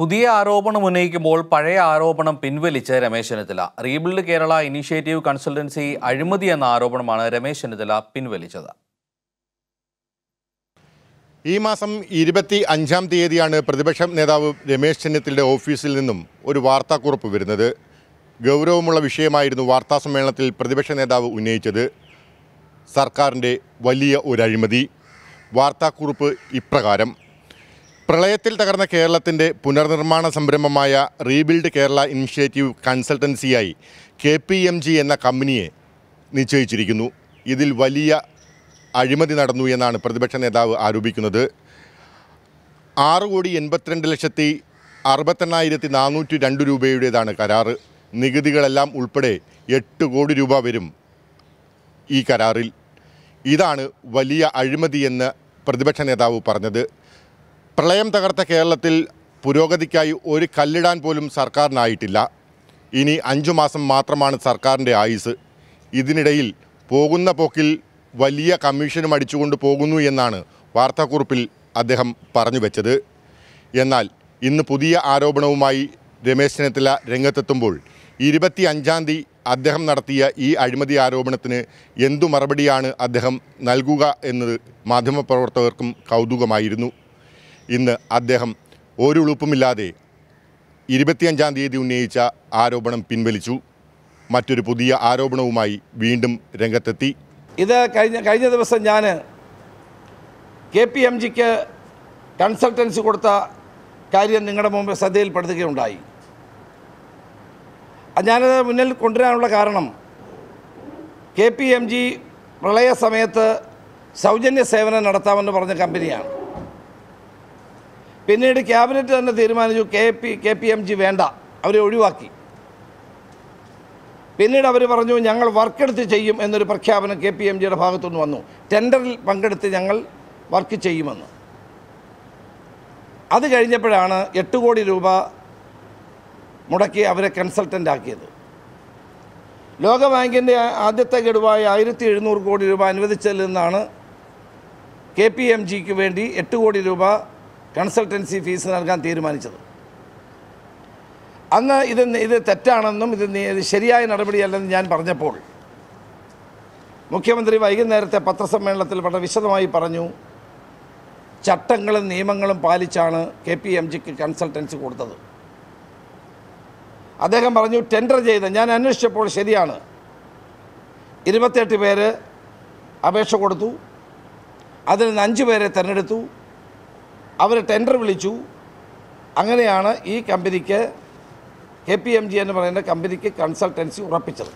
പുതിയ ആരോപണം ഉന്നയിക്കുമ്പോൾ പഴയ ആരോപണം പിൻവലിച്ച് Ramesh Chennithala rebuild Kerala initiative consultancy അഴിമതി എന്ന ആരോപണമാണ് രമേശ് ചെന്നിത്തല പിൻവലിച്ചത് ഈ മാസം ഇരുപത്തി അഞ്ചാം തീയതിയാണ് പ്രതിപക്ഷ നേതാവ് രമേശ് ചെന്നിത്തലയുടെ ഓഫീസിൽ നിന്നും ഒരു വാർത്താക്കുറിപ്പ് വരുന്നത് ഗൗരവമുള്ള വിഷയമായിരുന്നു വാർത്താ സമ്മേളനത്തിൽ പ്രതിപക്ഷ നേതാവ് ഉന്നയിച്ചത് സർക്കാരിൻ്റെ വലിയ ഒരു അഴിമതി വാർത്താക്കുറിപ്പ് ഇപ്രകാരം പ്രളയത്തിൽ തകർന്ന കേരളത്തിൻ്റെ പുനർനിർമ്മാണ സംരംഭമായ റീബിൽഡ് കേരള ഇനിഷ്യേറ്റീവ് കൺസൾട്ടൻസിയായി കെ പി എം ജി എന്ന കമ്പനിയെ നിശ്ചയിച്ചിരിക്കുന്നു ഇതിൽ വലിയ അഴിമതി നടന്നു എന്നാണ് പ്രതിപക്ഷ നേതാവ് ആരോപിക്കുന്നത് ആറ് കോടി എൺപത്തിരണ്ട് ലക്ഷത്തി അറുപത്തെണ്ണായിരത്തി നാനൂറ്റി രണ്ട് രൂപയുടേതാണ് കരാറ് നികുതികളെല്ലാം ഉൾപ്പെടെ എട്ട് കോടി രൂപ വരും ഈ കരാറിൽ ഇതാണ് വലിയ അഴിമതിയെന്ന് പ്രതിപക്ഷ നേതാവ് പറഞ്ഞത് പ്രളയം തകർത്ത കേരളത്തിൽ പുരോഗതിക്കായി ഒരു കല്ലിടാൻ പോലും സർക്കാരിനായിട്ടില്ല ഇനി അഞ്ചു മാസം മാത്രമാണ് സർക്കാരിൻ്റെ ആയുസ് ഇതിനിടയിൽ പോകുന്ന പോക്കിൽ വലിയ കമ്മീഷനും അടിച്ചുകൊണ്ട് പോകുന്നു എന്നാണ് വാർത്താക്കുറിപ്പിൽ അദ്ദേഹം പറഞ്ഞു വെച്ചത് എന്നാൽ ഇന്ന് പുതിയ ആരോപണവുമായി രമേശ് ചെന്നിത്തല രംഗത്തെത്തുമ്പോൾ ഇരുപത്തി അഞ്ചാം തീയതി അദ്ദേഹം നടത്തിയ ഈ അഴിമതി ആരോപണത്തിന് എന്തു മറുപടിയാണ് അദ്ദേഹം നൽകുക എന്നത് മാധ്യമപ്രവർത്തകർക്കും കൗതുകമായിരുന്നു ഇന്ന് അദ്ദേഹം ഒരു ഉളുപ്പുമില്ലാതെ ഇരുപത്തിയഞ്ചാം തീയതി ഉന്നയിച്ച ആരോപണം പിൻവലിച്ചു മറ്റൊരു പുതിയ ആരോപണവുമായി വീണ്ടും രംഗത്തെത്തി ഇത് കഴിഞ്ഞ കഴിഞ്ഞ ദിവസം ഞാൻ കെ പി എം ജിക്ക് കൺസൾട്ടൻസി കൊടുത്ത കാര്യം നിങ്ങളുടെ മുമ്പ് ശ്രദ്ധയിൽപ്പെടുത്തുകയുണ്ടായി ഞാനത് മുന്നിൽ കൊണ്ടുവരാനുള്ള കാരണം കെ പി എം ജി പ്രളയ സമയത്ത് സൗജന്യ സേവനം നടത്താമെന്ന് പറഞ്ഞ കമ്പനിയാണ് പിന്നീട് ക്യാബിനറ്റ് തന്നെ തീരുമാനിച്ചു K P K P M G വേണ്ട അവരെ ഒഴിവാക്കി പിന്നീട് അവർ പറഞ്ഞു ഞങ്ങൾ വർക്കെടുത്ത് ചെയ്യും എന്നൊരു പ്രഖ്യാപനം കെ പി എം ജിയുടെ ഭാഗത്തുനിന്ന് വന്നു ടെൻഡറിൽ പങ്കെടുത്ത് ഞങ്ങൾ വർക്ക് ചെയ്യുമെന്ന് അത് കഴിഞ്ഞപ്പോഴാണ് എട്ട് കോടി രൂപ മുടക്കി അവരെ കൺസൾട്ടൻ്റ് ആക്കിയത് ലോകബാങ്കിൻ്റെ ആദ്യത്തെ ഗഡുവായ ആയിരത്തി എഴുന്നൂറ് കോടി രൂപ അനുവദിച്ചതിൽ നിന്നാണ് കെ പി എം ജിക്ക് വേണ്ടി എട്ട് കോടി രൂപ കൺസൾട്ടൻസി ഫീസ് നൽകാൻ തീരുമാനിച്ചത് അന്ന് ഇത് ഇത് തെറ്റാണെന്നും ഇത് ശരിയായ നടപടിയല്ലെന്നും ഞാൻ പറഞ്ഞപ്പോൾ മുഖ്യമന്ത്രി വൈകുന്നേരത്തെ പത്രസമ്മേളനത്തിൽ വളരെ വിശദമായി പറഞ്ഞു ചട്ടങ്ങളും നിയമങ്ങളും പാലിച്ചാണ് കെ പി എം ജിക്ക് കൺസൾട്ടൻസി കൊടുത്തത് അദ്ദേഹം പറഞ്ഞു ടെൻഡർ ചെയ്ത് ഞാൻ അന്വേഷിച്ചപ്പോൾ ശരിയാണ് ഇരുപത്തെട്ട് പേര് അപേക്ഷ കൊടുത്തു അതിൽ നിന്ന് അഞ്ച് പേരെ തിരഞ്ഞെടുത്തു അവർ ടെൻഡർ വിളിച്ചു അങ്ങനെയാണ് ഈ കമ്പനിക്ക് കെ പി എം ജി എന്ന് പറയുന്ന കമ്പനിക്ക് കൺസൾട്ടൻസി ഉറപ്പിച്ചത്